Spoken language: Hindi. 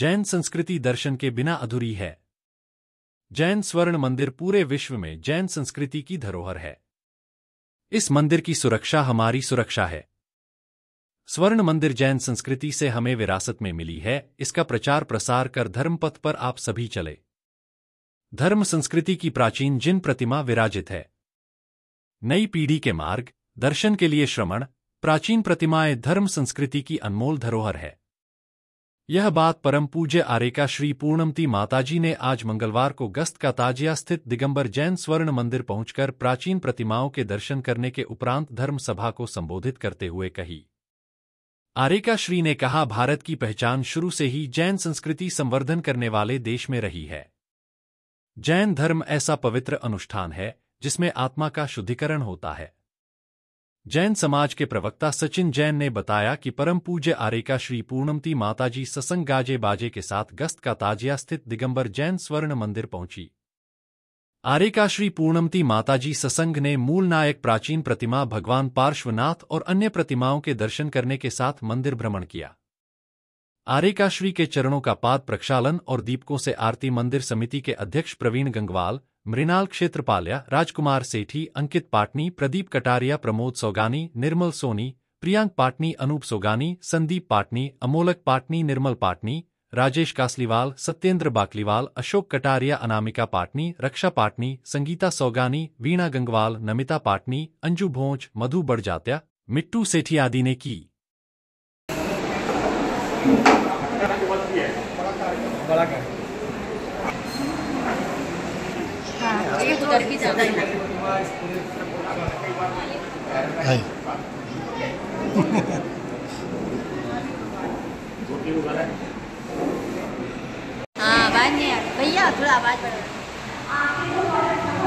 जैन संस्कृति दर्शन के बिना अधूरी है जैन स्वर्ण मंदिर पूरे विश्व में जैन संस्कृति की धरोहर है इस मंदिर की सुरक्षा हमारी सुरक्षा है स्वर्ण मंदिर जैन संस्कृति से हमें विरासत में मिली है इसका प्रचार प्रसार कर धर्म पथ पर आप सभी चले धर्म संस्कृति की प्राचीन जिन प्रतिमा विराजित है नई पीढ़ी के मार्ग दर्शन के लिए श्रमण प्राचीन प्रतिमाएं धर्म संस्कृति की अनमोल धरोहर है यह बात परम पूज्य आरेका श्री पूर्णमती माताजी ने आज मंगलवार को गस्त का ताजिया स्थित दिगंबर जैन स्वर्ण मंदिर पहुंचकर प्राचीन प्रतिमाओं के दर्शन करने के उपरांत धर्म सभा को संबोधित करते हुए कही आरेका श्री ने कहा भारत की पहचान शुरू से ही जैन संस्कृति संवर्धन करने वाले देश में रही है जैन धर्म ऐसा पवित्र अनुष्ठान है जिसमें आत्मा का शुद्धिकरण होता है जैन समाज के प्रवक्ता सचिन जैन ने बताया कि परम पूज्य आरेका श्री पूर्णमती माताजी ससंग गाजे बाजे के साथ गस्त का ताजिया स्थित दिगंबर जैन स्वर्ण मंदिर पहुंची आरेका श्री पूर्णमती माताजी ससंग ने मूल नायक प्राचीन प्रतिमा भगवान पार्श्वनाथ और अन्य प्रतिमाओं के दर्शन करने के साथ मंदिर भ्रमण किया आरिकाश्री के चरणों का पाद प्रक्षालन और दीपकों से आरती मंदिर समिति के अध्यक्ष प्रवीण गंगवाल मृणाल क्षेत्रपाल्या राजकुमार सेठी अंकित पाटनी प्रदीप कटारिया प्रमोद सोगानी निर्मल सोनी प्रियांक पाटनी अनूप सोगानी संदीप पाटनी अमोलक पाटनी निर्मल पाटनी राजेश कासलीवाल सत्येंद्र बाकलीवाल अशोक कटारिया अनामिका पाटनी रक्षा पाटनी संगीता सौगानी वीणा गंगवाल नमिता पाटनी अंजू भोंच मधु बड़जात्या मिट्टू सेठी आदि ने की बड़ा कर हाँ, तो हाँ आवाज़ नहीं आ रही भैया थोड़ा आवाज़ बढ़ा